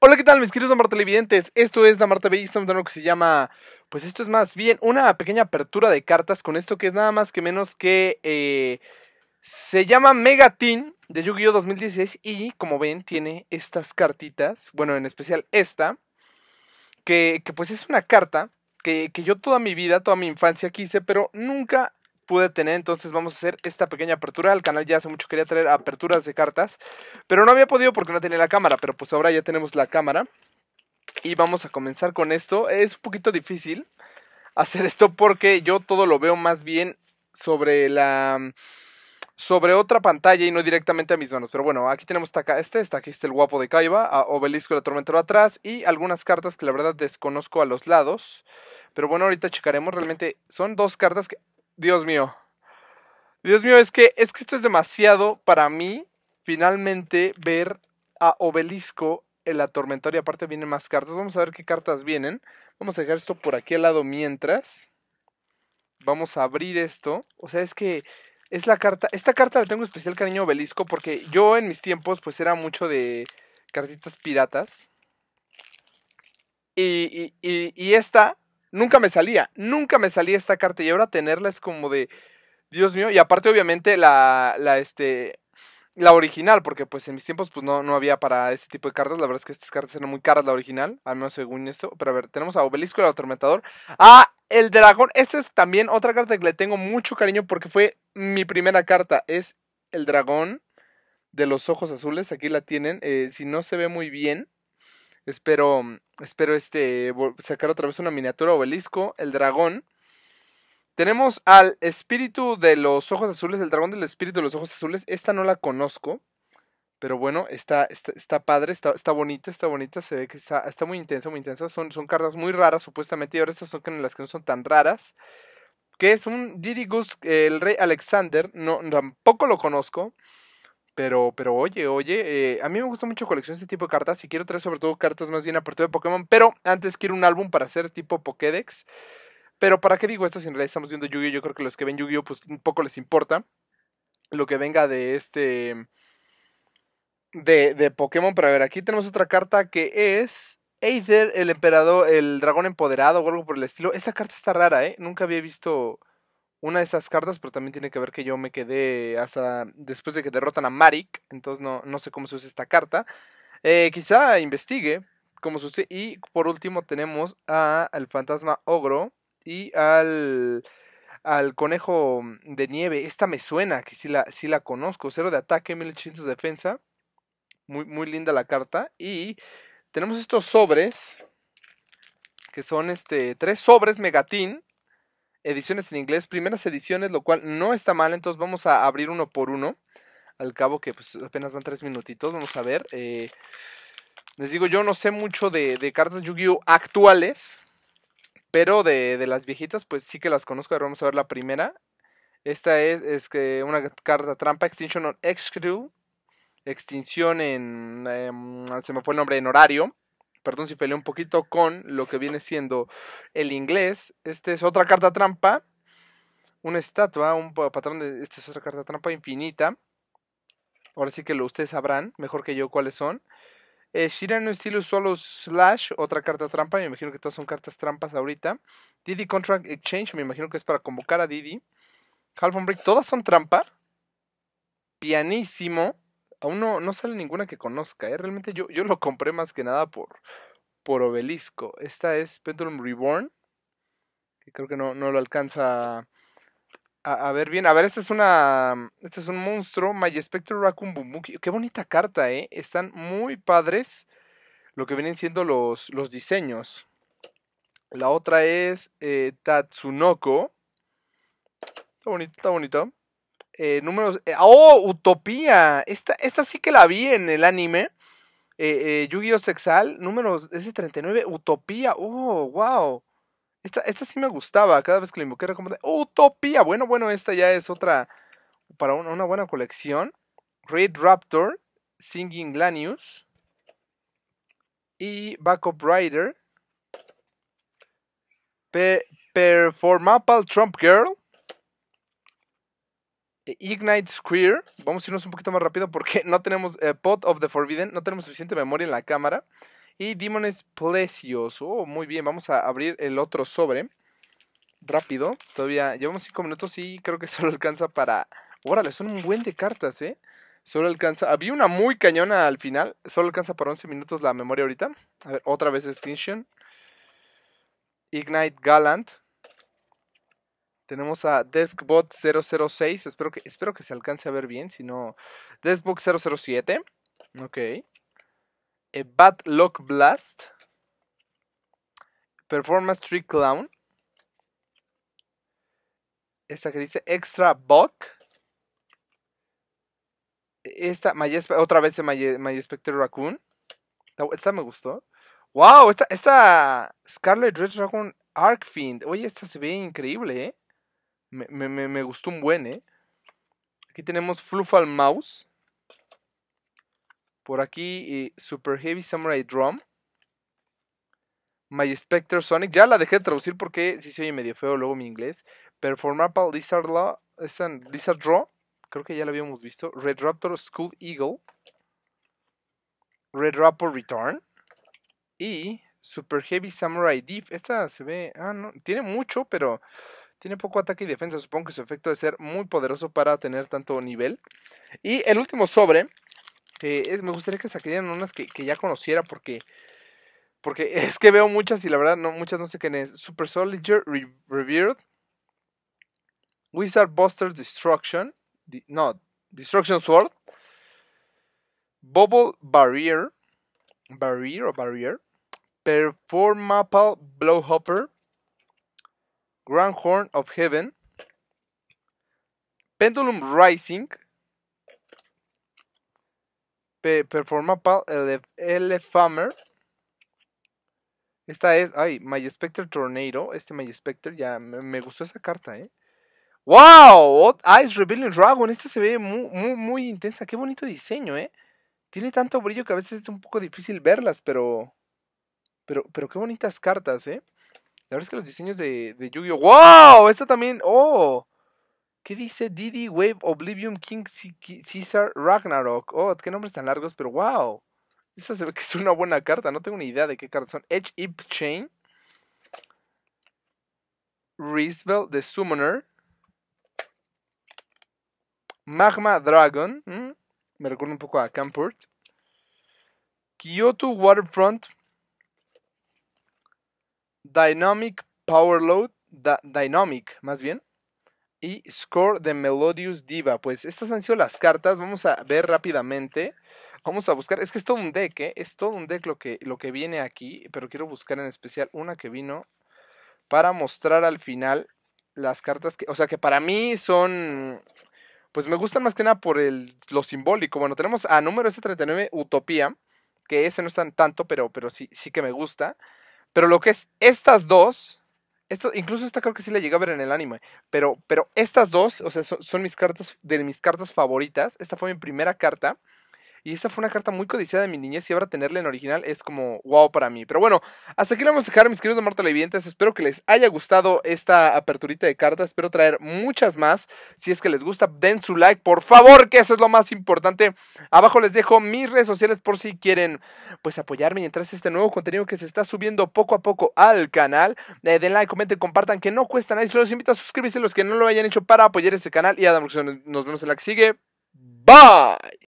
Hola, ¿qué tal mis queridos Damar televidentes? Esto es Damar TV y estamos dando lo que se llama, pues esto es más bien una pequeña apertura de cartas con esto que es nada más que menos que eh, se llama Mega de Yu-Gi-Oh 2016 y como ven tiene estas cartitas, bueno en especial esta, que, que pues es una carta que, que yo toda mi vida, toda mi infancia quise, pero nunca pude tener, entonces vamos a hacer esta pequeña apertura. El canal ya hace mucho quería traer aperturas de cartas, pero no había podido porque no tenía la cámara, pero pues ahora ya tenemos la cámara. Y vamos a comenzar con esto. Es un poquito difícil hacer esto porque yo todo lo veo más bien sobre la sobre otra pantalla y no directamente a mis manos. Pero bueno, aquí tenemos acá este, está aquí está el guapo de Kaiba, a Obelisco de atormentador atrás y algunas cartas que la verdad desconozco a los lados. Pero bueno, ahorita checaremos, realmente son dos cartas que Dios mío. Dios mío, es que, es que esto es demasiado para mí finalmente ver a Obelisco en la tormentoría y aparte vienen más cartas. Vamos a ver qué cartas vienen. Vamos a dejar esto por aquí al lado mientras. Vamos a abrir esto. O sea, es que es la carta... Esta carta la tengo especial cariño a Obelisco porque yo en mis tiempos pues era mucho de cartitas piratas. y, y, y esta Nunca me salía, nunca me salía esta carta. Y ahora tenerla es como de. Dios mío. Y aparte, obviamente, la. la este. La original, porque pues en mis tiempos pues no, no había para este tipo de cartas. La verdad es que estas cartas eran muy caras, la original. Al menos según esto. Pero a ver, tenemos a Obelisco, el atormentador. ¡Ah! El dragón. Esta es también otra carta que le tengo mucho cariño porque fue mi primera carta. Es el dragón de los ojos azules. Aquí la tienen. Eh, si no se ve muy bien, Espero, espero este, sacar otra vez una miniatura obelisco, el dragón. Tenemos al espíritu de los ojos azules, el dragón del espíritu de los ojos azules. Esta no la conozco, pero bueno, está, está, padre, está, está, bonita, está bonita, se ve que está, está muy intensa, muy intensa. Son, son cartas muy raras, supuestamente, y ahora estas son las que no son tan raras. Que es un Dirigus, el rey Alexander, no, tampoco lo conozco. Pero, pero oye, oye, eh, a mí me gusta mucho coleccionar este tipo de cartas y quiero traer sobre todo cartas más bien a partir de Pokémon, pero antes quiero un álbum para hacer tipo Pokédex. Pero ¿para qué digo esto si en realidad estamos viendo Yu-Gi-Oh? Yo creo que los que ven Yu-Gi-Oh pues un poco les importa lo que venga de este... De, de Pokémon, pero a ver, aquí tenemos otra carta que es Aether, el emperador, el dragón empoderado o algo por el estilo. Esta carta está rara, ¿eh? Nunca había visto una de esas cartas, pero también tiene que ver que yo me quedé hasta después de que derrotan a Marik, entonces no, sé cómo se usa esta carta. Eh, quizá investigue cómo se usa. Y por último tenemos a, al fantasma ogro y al, al conejo de nieve. Esta me suena, que sí la, la conozco. Cero de ataque, 1800 de defensa. Muy, muy linda la carta. Y tenemos estos sobres, que son este, tres sobres megatín ediciones en inglés, primeras ediciones, lo cual no está mal, entonces vamos a abrir uno por uno. Al cabo que pues apenas van tres minutitos, vamos a ver. Eh, les digo, yo no sé mucho de, cartas Yu-Gi-Oh actuales, pero de, las viejitas pues sí que las conozco. Ahora vamos a ver la primera. Esta es, que una carta trampa, Extinction on Excrew. Extinción en... Em, se me fue el nombre, en horario perdón si peleé un poquito con lo que viene siendo el inglés. Esta es otra carta trampa, una estatua, un patrón de... Esta es otra carta trampa infinita. Ahora sí que lo ustedes sabrán mejor que yo cuáles son. Eh, no estilo Solo Slash, otra carta trampa, me imagino que todas son cartas trampas ahorita. Didi Contract Exchange, me imagino que es para convocar a Didi. Half on Break, todas son trampa. Pianísimo aún no, sale ninguna que conozca, ¿eh? Realmente yo, yo lo compré más que nada por, por obelisco. Esta es Pendulum Reborn. Que creo que no, lo alcanza a, ver bien. A ver, esta es una. Este es un monstruo. My Spectre Raccoon Bumuki. Qué bonita carta, eh. Están muy padres. Lo que vienen siendo los, los diseños. La otra es eh, Tatsunoko. Está bonito, está bonito. Eh, números. Eh, ¡Oh! Utopía. Esta, esta sí que la vi en el anime. Eh, eh Yu-Gi-Oh! Sexal, números ese 39 Utopía. ¡Oh, wow! Esta, esta sí me gustaba. Cada vez que la invoqué era como oh, Utopía. Bueno, bueno, esta ya es otra. Para una, buena colección. Red Raptor, Singing Lanius Y Backup Rider. Pe Performapal Trump Girl. Eh, Ignite Square. Vamos a irnos un poquito más rápido porque no tenemos eh, Pot of the Forbidden, no tenemos suficiente memoria en la cámara. Y Demons Plesios. Oh, muy bien, vamos a abrir el otro sobre. Rápido, todavía llevamos 5 minutos y creo que solo alcanza para... Órale, son un buen de cartas, ¿eh? Solo alcanza... Había una muy cañona al final. Solo alcanza para 11 minutos la memoria ahorita. A ver, otra vez Extinction. Ignite Gallant. Tenemos a Deskbot 006. Espero que, espero que se alcance a ver bien. Si no. Deskbot 007. Ok. Eh, Bad Lock Blast. Performance Trick Clown. Esta que dice Extra Buck. Esta, otra vez My Spectre Raccoon. Esta me gustó. ¡Wow! Esta, esta Scarlet Red Dragon Arc Oye, esta se ve increíble, ¿eh? Me, me, me, gustó un buen, ¿eh? Aquí tenemos Fluffal Mouse. Por aquí eh, Super Heavy Samurai Drum. My Spectre Sonic. Ya la dejé de traducir porque si sí se oye medio feo luego mi inglés. Performable Lizard, Law, Lizard Draw. Creo que ya la habíamos visto. Red Raptor School Eagle. Red Raptor Return. Y Super Heavy Samurai Diff. Esta se ve. Ah, no. Tiene mucho, pero tiene poco ataque y defensa, supongo que su efecto de ser muy poderoso para tener tanto nivel. Y el último sobre, eh, es, me gustaría que sacaran unas que, ya conociera porque... Porque es que veo muchas y la verdad no, muchas no sé quién es. Super Soldier Revered. Wizard Buster Destruction. no, Destruction Sword. Bubble Barrier. Barrier o Barrier. Performable Blowhopper. Grand Horn of Heaven, Pendulum Rising, Performa Performable Elefamer. Esta es, ay, My Spectre Tornado. Este My Spectre, ya me, gustó esa carta, eh. ¡Wow! Ice ah, Rebellion Dragon. Esta se ve muy, intensa. Qué bonito diseño, eh. Tiene tanto brillo que a veces es un poco difícil verlas, pero. Pero, pero qué bonitas cartas, eh. La verdad es que los diseños de, Yu-Gi-Oh! ¡Wow! Esta también. ¡Oh! ¿Qué dice? Didi, Wave, Oblivion, King, Caesar, Ragnarok. Oh, qué nombres tan largos, pero wow. Esta se ve que es una buena carta. No tengo ni idea de qué cartas son. Edge Ip Chain. Risbel, The Summoner. Magma Dragon. Mm, me recuerda un poco a Camport. Kyoto Waterfront. Dynamic Power Load, Dynamic más bien, y Score de Melodious Diva. Pues estas han sido las cartas, vamos a ver rápidamente. Vamos a buscar, es que es todo un deck, ¿eh? es todo un deck lo que, lo que viene aquí, pero quiero buscar en especial una que vino para mostrar al final las cartas que, o sea, que para mí son, pues me gustan más que nada por el, lo simbólico. Bueno, tenemos a número S39 Utopía, que ese no es tanto, pero, pero sí, sí que me gusta. Pero lo que es estas dos, esto, incluso esta creo que sí la llegué a ver en el anime, pero, pero estas dos, o sea, son, son mis cartas, de mis cartas favoritas. Esta fue mi primera carta y esta fue una carta muy codiciada de mi niñez y ahora tenerla en original es como wow para mí. Pero bueno, hasta aquí lo vamos a dejar, mis queridos de Marta Levientes. Espero que les haya gustado esta aperturita de cartas. Espero traer muchas más. Si es que les gusta, den su like, por favor, que eso es lo más importante. Abajo les dejo mis redes sociales por si quieren pues apoyarme mientras este nuevo contenido que se está subiendo poco a poco al canal. Eh, den like, comenten, compartan, que no cuesta nada. Y solo los invito a suscribirse los que no lo hayan hecho para apoyar este canal. Y a nos vemos en la que sigue. Bye.